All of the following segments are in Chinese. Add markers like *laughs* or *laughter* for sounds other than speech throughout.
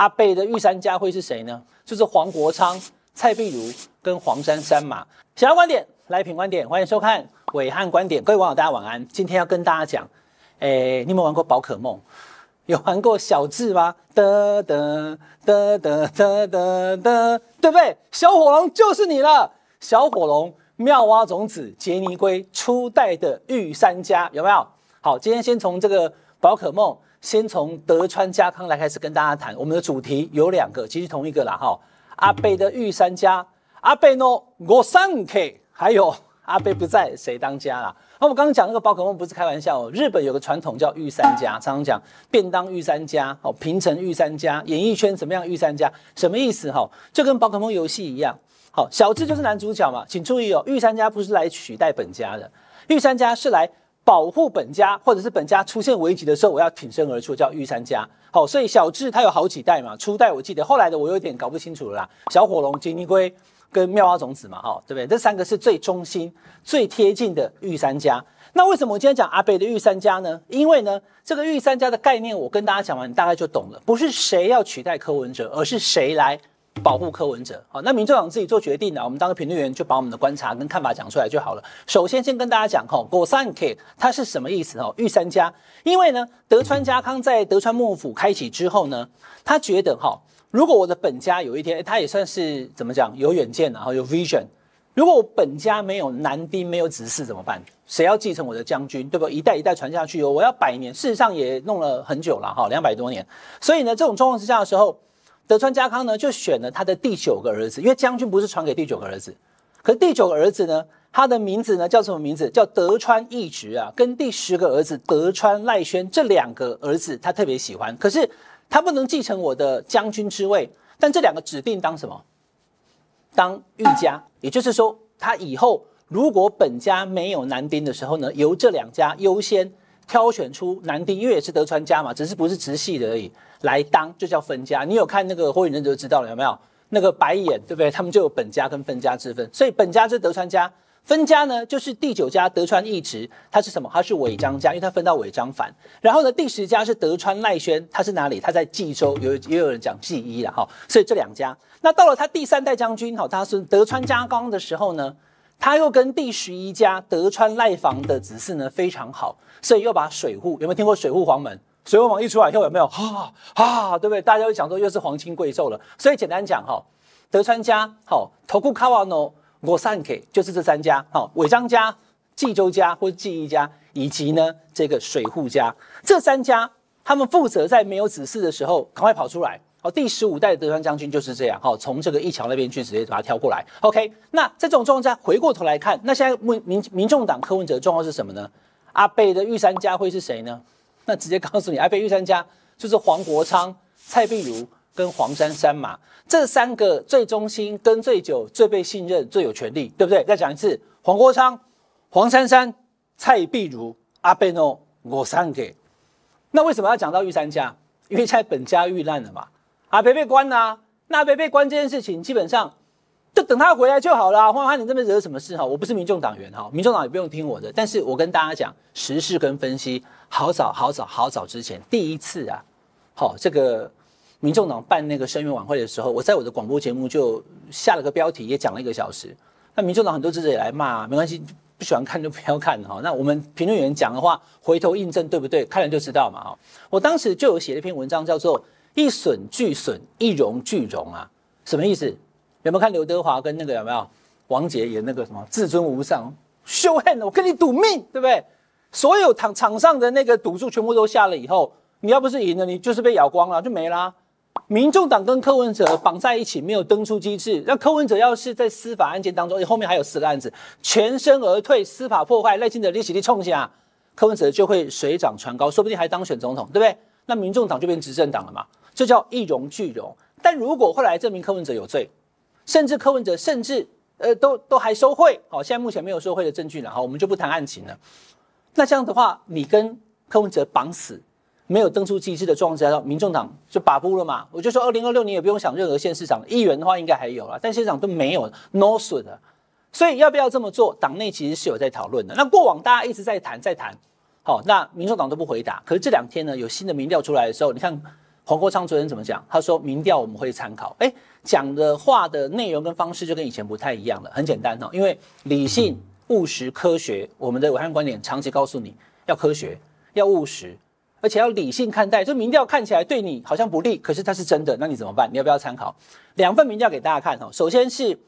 阿贝的御三家会是谁呢？就是黄国昌、蔡碧如跟黄珊珊嘛。想要观点来品观点，欢迎收看伟汉观点。各位网友大家晚安。今天要跟大家讲，诶，你有玩过宝可梦，有玩过小智吗？哒哒哒哒哒哒哒，对不对？小火龙就是你了，小火龙、妙蛙种子、杰尼龟，初代的御三家有没有？好，今天先从这个。宝可梦先从德川家康来开始跟大家谈，我们的主题有两个，其实同一个啦哈。阿贝的御三家，阿贝诺，我上 K，还有 *laughs* 阿贝不在谁当家啦？那我刚刚讲那个宝可梦不是开玩笑哦，日本有个传统叫御三家，常常讲便当御三家，哦，平成御三家，演艺圈怎么样御三家？什么意思哈？就跟宝可梦游戏一样，好，小智就是男主角嘛，请注意哦，御三家不是来取代本家的，御三家是来。保护本家，或者是本家出现危机的时候，我要挺身而出，叫御三家。好，所以小智他有好几代嘛，初代我记得，后来的我有点搞不清楚了。小火龙、金尼龟跟妙蛙种子嘛，哈，对不对？这三个是最中心、最贴近的御三家。那为什么我今天讲阿北的御三家呢？因为呢，这个御三家的概念，我跟大家讲完，你大概就懂了。不是谁要取代柯文哲，而是谁来。保护柯文哲。好，那民主党自己做决定啊。我们当个评论员就把我们的观察跟看法讲出来就好了。首先，先跟大家讲哈，果三 K 它是什么意思吼，御三家，因为呢，德川家康在德川幕府开启之后呢，他觉得哈，如果我的本家有一天，他也算是怎么讲，有远见啊，后有 vision。如果我本家没有男丁，没有子嗣怎么办？谁要继承我的将军，对不？一代一代传下去，我要百年。事实上也弄了很久了哈，两百多年。所以呢，这种状况之下的时候。德川家康呢，就选了他的第九个儿子，因为将军不是传给第九个儿子。可第九个儿子呢，他的名字呢叫什么名字？叫德川义直啊。跟第十个儿子德川赖宣这两个儿子，他特别喜欢。可是他不能继承我的将军之位，但这两个指定当什么？当御家，也就是说，他以后如果本家没有男丁的时候呢，由这两家优先。挑选出男丁，因为也是德川家嘛，只是不是直系的而已，来当就叫分家。你有看那个《火影忍者》就知道了，有没有？那个白眼，对不对？他们就有本家跟分家之分。所以本家是德川家，分家呢就是第九家德川义直，他是什么？他是尾张家，因为他分到尾张藩。然后呢，第十家是德川赖宣，他是哪里？他在冀州，有也有人讲冀一了哈。所以这两家，那到了他第三代将军哈，他是德川家纲的时候呢？他又跟第十一家德川赖房的子嗣呢非常好，所以又把水户有没有听过水户黄门？水户黄一出来以后有没有？啊啊，对不对？大家都想说又是皇亲贵胄了。所以简单讲哈，德川家、好德川就是这三家、好尾张家、纪州家或纪一家，以及呢这个水户家，这三家他们负责在没有子嗣的时候赶快跑出来。好，第十五代德川将军就是这样。好，从这个一桥那边去直接把它挑过来。OK，那在这种状况下，回过头来看，那现在民民民众党柯文哲的状况是什么呢？阿贝的御三家会是谁呢？*laughs* 那直接告诉你，阿贝御三家就是黄国昌、蔡碧如跟黄珊珊嘛，这三个最忠心、跟最久、最被信任、最有权力，对不对？再讲一次，黄国昌、黄珊珊、蔡碧如，阿贝诺我三个。那为什么要讲到御三家？因为现在本家遇难了嘛。啊，被被关啊。那被被关这件事情，基本上就等他回来就好了。欢欢，你这边惹什么事哈？我不是民众党员哈，民众党也不用听我的。但是我跟大家讲时事跟分析，好早好早好早之前，第一次啊，好这个民众党办那个声援晚会的时候，我在我的广播节目就下了个标题，也讲了一个小时。那民众党很多记者也来骂，没关系，不喜欢看就不要看哈。那我们评论员讲的话，回头印证对不对？看了就知道嘛哈。我当时就有写了一篇文章，叫做。一损俱损，一荣俱荣啊！什么意思？有没有看刘德华跟那个有没有王杰演那个什么至尊无上？秀恩，我跟你赌命，对不对？所有场场上的那个赌注全部都下了以后，你要不是赢了，你就是被咬光了，就没啦。民众党跟柯文哲绑在一起，没有登出机制。那柯文哲要是在司法案件当中，后面还有四个案子，全身而退，司法破坏赖清德立起立冲下，柯文哲就会水涨船高，说不定还当选总统，对不对？那民众党就变执政党了嘛。就叫一荣俱荣，但如果后来证明柯文哲有罪，甚至柯文哲甚至呃都都还收贿，好，现在目前没有收贿的证据，了，好，我们就不谈案情了。那这样的话，你跟柯文哲绑死，没有登出机制的状之下，民众党就把不了嘛？我就说，二零二六年也不用想任何县市长议员的话，应该还有了，但县长都没有 no suit 所以要不要这么做？党内其实是有在讨论的。那过往大家一直在谈，在谈，好，那民众党都不回答。可是这两天呢，有新的民调出来的时候，你看。黄国昌昨天怎么讲？他说：“民调我们会参考。”哎，讲的话的内容跟方式就跟以前不太一样了。很简单哦，因为理性、务实、科学，我们的武汉观点长期告诉你，要科学，要务实，而且要理性看待。这民调看起来对你好像不利，可是它是真的，那你怎么办？你要不要参考两份民调给大家看哦？首先是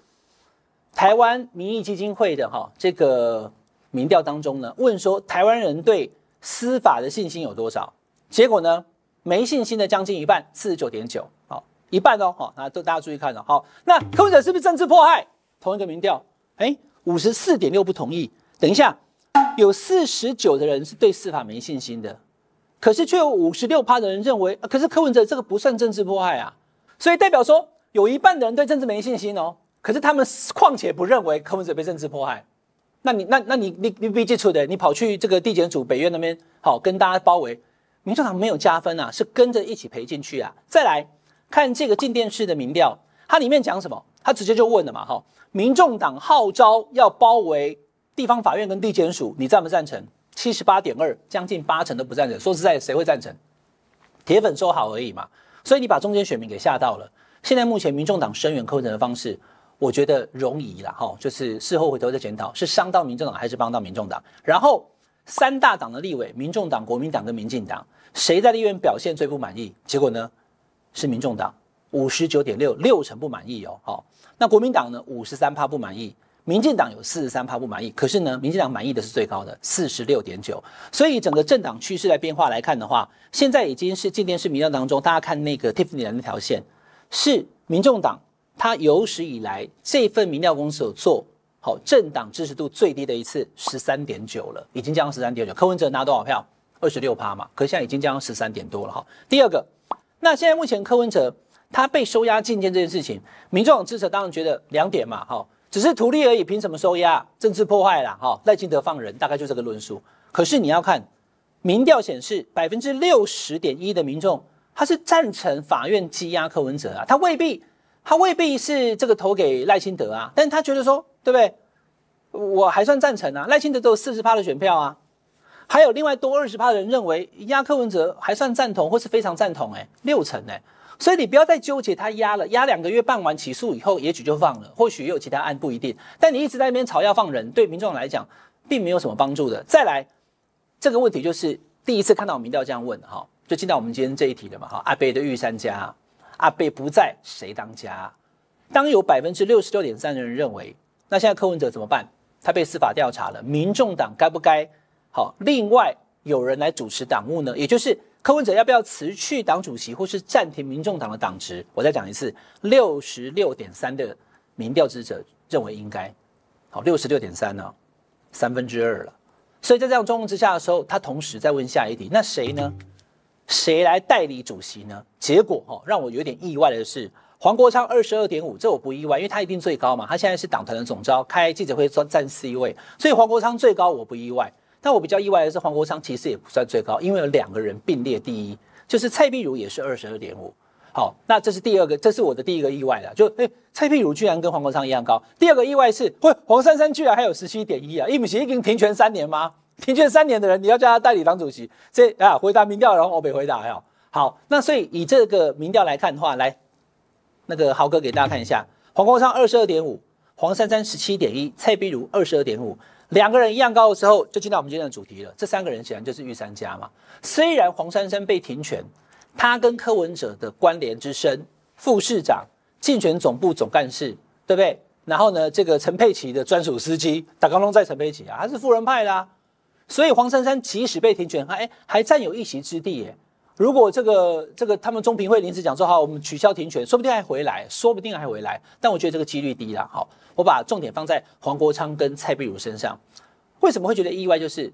台湾民意基金会的哈这个民调当中呢，问说台湾人对司法的信心有多少？结果呢？没信心的将近一半，四十九点九，好，一半哦，好，那都大家注意看了，好，那柯文哲是不是政治迫害？同一个民调，哎，五十四点六不同意。等一下，有四十九的人是对司法没信心的，可是却有五十六趴的人认为，可是柯文哲这个不算政治迫害啊，所以代表说有一半的人对政治没信心哦，可是他们况且不认为柯文哲被政治迫害，那你那那你你你必接触的，你跑去这个地检组北院那边，好跟大家包围。民进党没有加分啊，是跟着一起赔进去啊。再来看这个静电视的民调，它里面讲什么？他直接就问了嘛，哈，民众党号召要包围地方法院跟地检署，你赞不赞成？七十八点二，将近八成都不赞成。说实在，谁会赞成？铁粉收好而已嘛。所以你把中间选民给吓到了。现在目前民众党声援柯文哲的方式，我觉得容易了哈，就是事后回头再检讨，是伤到民众党还是帮到民众党？然后。三大党的立委，民众党、国民党跟民进党，谁在立院表现最不满意？结果呢，是民众党五十九点六，六成不满意哟。好，那国民党呢，五十三趴不满意，民进党有四十三趴不满意。可是呢，民进党满意的是最高的，四十六点九。所以整个政党趋势在变化来看的话，现在已经是今天是民调当中，大家看那个 Tiffany 的那条线，是民众党它有史以来这份民调公司有做。好，政党支持度最低的一次十三点九了，已经降到十三点九。柯文哲拿多少票？二十六趴嘛，可是现在已经降到十三点多了哈。第二个，那现在目前柯文哲他被收押禁见这件事情，民众支持当然觉得两点嘛，哈，只是图利而已，凭什么收押？政治破坏啦，哈，赖清德放人，大概就这个论述。可是你要看民调显示，百分之六十点一的民众他是赞成法院羁押柯文哲啊，他未必他未必是这个投给赖清德啊，但他觉得说。对不对？我还算赞成啊，赖清德都有四十趴的选票啊，还有另外多二十趴的人认为压柯文哲还算赞同或是非常赞同，哎，六成哎，所以你不要再纠结他压了，压两个月办完起诉以后，也许就放了，或许也有其他案不一定，但你一直在那边吵要放人，对民众来讲并没有什么帮助的。再来，这个问题就是第一次看到民调这样问哈，就进到我们今天这一题了嘛哈，阿北的玉三家，阿北不在谁当家？当有百分之六十六点三的人认为。那现在柯文哲怎么办？他被司法调查了，民众党该不该好？另外有人来主持党务呢？也就是柯文哲要不要辞去党主席，或是暂停民众党的党职？我再讲一次，六十六点三的民调支持者认为应该，好，六十六点三呢，三分之二了。所以在这样状况之下的时候，他同时再问下一题，那谁呢？谁来代理主席呢？结果哈，让我有点意外的是。黄国昌二十二点五，这我不意外，因为他一定最高嘛。他现在是党团的总召，开记者会坐占 C 位，所以黄国昌最高我不意外。但我比较意外的是，黄国昌其实也不算最高，因为有两个人并列第一，就是蔡壁如也是二十二点五。好，那这是第二个，这是我的第一个意外了，就蔡壁如居然跟黄国昌一样高。第二个意外是，黄珊珊居然还有十七点一啊！一米七已经平权三年吗？平权三年的人，你要叫他代理党主席？这啊，回答民调然后我北回答呀。好，那所以以这个民调来看的话，来。那个豪哥给大家看一下，黄光昌二十二点五，黄珊珊十七点一，蔡碧如二十二点五，两个人一样高的时候，就进到我们今天的主题了。这三个人显然就是御三家嘛。虽然黄珊珊被停权，他跟柯文哲的关联之深，副市长、竞选总部总干事，对不对？然后呢，这个陈佩琪的专属司机，打刚通在陈佩琪啊，他是富人派啦。所以黄珊珊即使被停权，还哎还占有一席之地耶。如果这个这个他们中评会临时讲说好，我们取消停权，说不定还回来，说不定还回来。但我觉得这个几率低啦。好，我把重点放在黄国昌跟蔡碧如身上。为什么会觉得意外？就是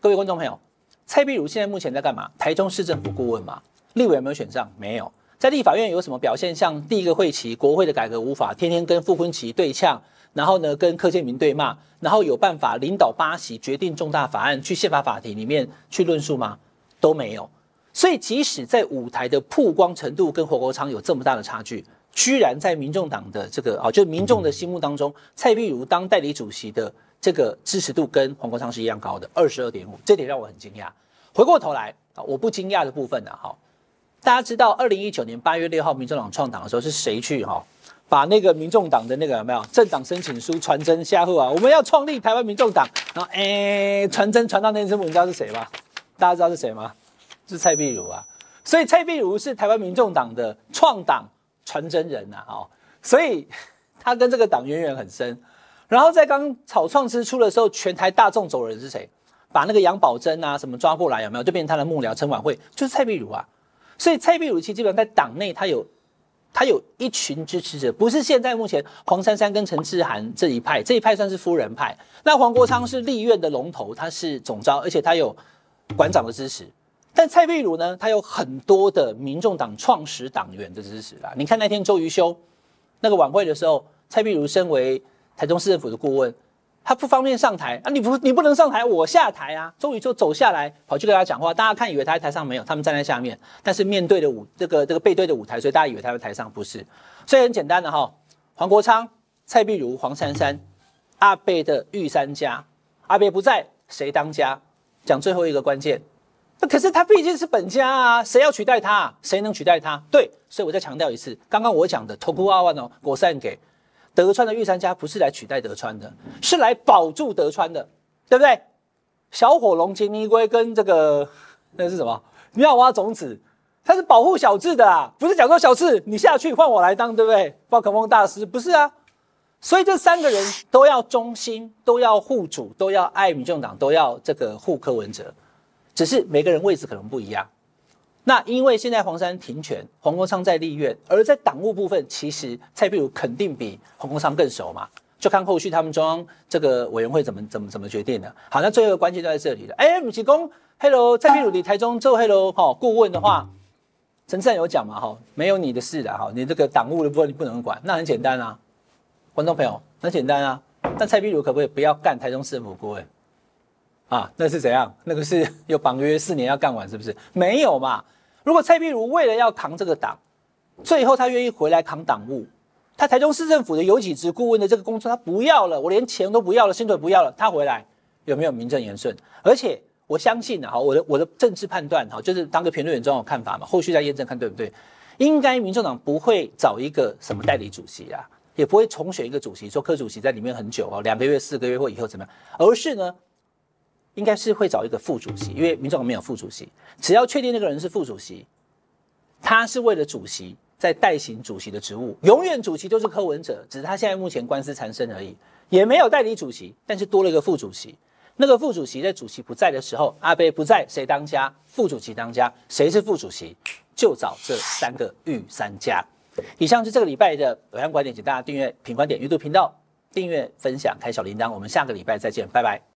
各位观众朋友，蔡碧如现在目前在干嘛？台中市政府顾问嘛。立委有没有选上？没有。在立法院有什么表现？像第一个会期，国会的改革无法，天天跟傅昆萁对呛，然后呢跟柯建明对骂，然后有办法领导八席决定重大法案去宪法法庭里面去论述吗？都没有。所以，即使在舞台的曝光程度跟黄国昌有这么大的差距，居然在民众党的这个啊，就民众的心目当中，蔡碧如当代理主席的这个支持度跟黄国昌是一样高的，二十二点五，这点让我很惊讶。回过头来啊，我不惊讶的部分呢，哈，大家知道二零一九年八月六号，民众党创党的时候是谁去哈，把那个民众党的那个有没有政党申请书传真下户啊？我们要创立台湾民众党，然后诶，传真传到那支部，你知道是谁吗？大家知道是谁吗？是蔡壁如啊，所以蔡壁如是台湾民众党的创党传真人呐，哦，所以 *laughs* 他跟这个党渊源很深。然后在刚草创之初的时候，全台大众走人是谁？把那个杨宝珍啊什么抓过来有没有？就变成他的幕僚。陈婉慧就是蔡壁如啊，所以蔡壁如其实基本上在党内他有他有一群支持者，不是现在目前黄珊珊跟陈志涵这一派，这一派算是夫人派。那黄国昌是立院的龙头，他是总召，而且他有馆长的支持。但蔡壁如呢？他有很多的民众党创始党员的支持啦。你看那天周瑜修那个晚会的时候，蔡壁如身为台中市政府的顾问，他不方便上台啊。你不，你不能上台，我下台啊。周瑜就走下来，跑去跟他讲话。大家看，以为他在台上没有，他们站在下面。但是面对的舞，这个这个背对的舞台，所以大家以为他在台上不是。所以很简单的哈，黄国昌、蔡壁如、黄珊珊、阿贝的御三家，阿贝不在，谁当家？讲最后一个关键。那可是他毕竟是本家啊，谁要取代他？谁能取代他？对，所以我再强调一次，刚刚我讲的头 a 二万哦，国善给德川的御三家不是来取代德川的，是来保住德川的，对不对？小火龙、金尼龟跟这个那是什么？妙蛙种子，他是保护小智的啊，不是讲说小智你下去换我来当，对不对？宝可梦大师不是啊，所以这三个人都要忠心，都要护主，都要爱民进党，都要这个护柯文哲。只是每个人位置可能不一样，那因为现在黄山停权，黄国昌在立院，而在党务部分，其实蔡壁如肯定比黄国昌更熟嘛，就看后续他们中央这个委员会怎么怎么怎么决定的。好，那最后的关键就在这里了。哎，吴奇恭，Hello，蔡壁如，你台中做 Hello，好，顾问的话，陈振有讲嘛，哈，没有你的事的，哈，你这个党务的部分你不能管，那很简单啊，观众朋友，很简单啊，那蔡壁如可不可以不要干台中市政府顾问？啊，那是怎样？那个是有 *laughs* 绑约四年要干完，是不是？没有嘛。如果蔡壁如为了要扛这个党，最后他愿意回来扛党务，他台中市政府的有几职顾问的这个工作他不要了，我连钱都不要了，薪水不要了，他回来有没有名正言顺？而且我相信哈，我的我的政治判断哈，就是当个评论员总有看法嘛，后续再验证看对不对。应该民众党不会找一个什么代理主席啊，也不会重选一个主席，说柯主席在里面很久哦，两个月、四个月或以后怎么样，而是呢。应该是会找一个副主席，因为民众没有副主席。只要确定那个人是副主席，他是为了主席在代行主席的职务。永远主席都是柯文哲，只是他现在目前官司缠身而已，也没有代理主席，但是多了一个副主席。那个副主席在主席不在的时候，阿贝不在，谁当家？副主席当家，谁是副主席？就找这三个御三家。以上是这个礼拜的偶岸观点，请大家订阅品观点阅读频道，订阅、分享、开小铃铛。我们下个礼拜再见，拜拜。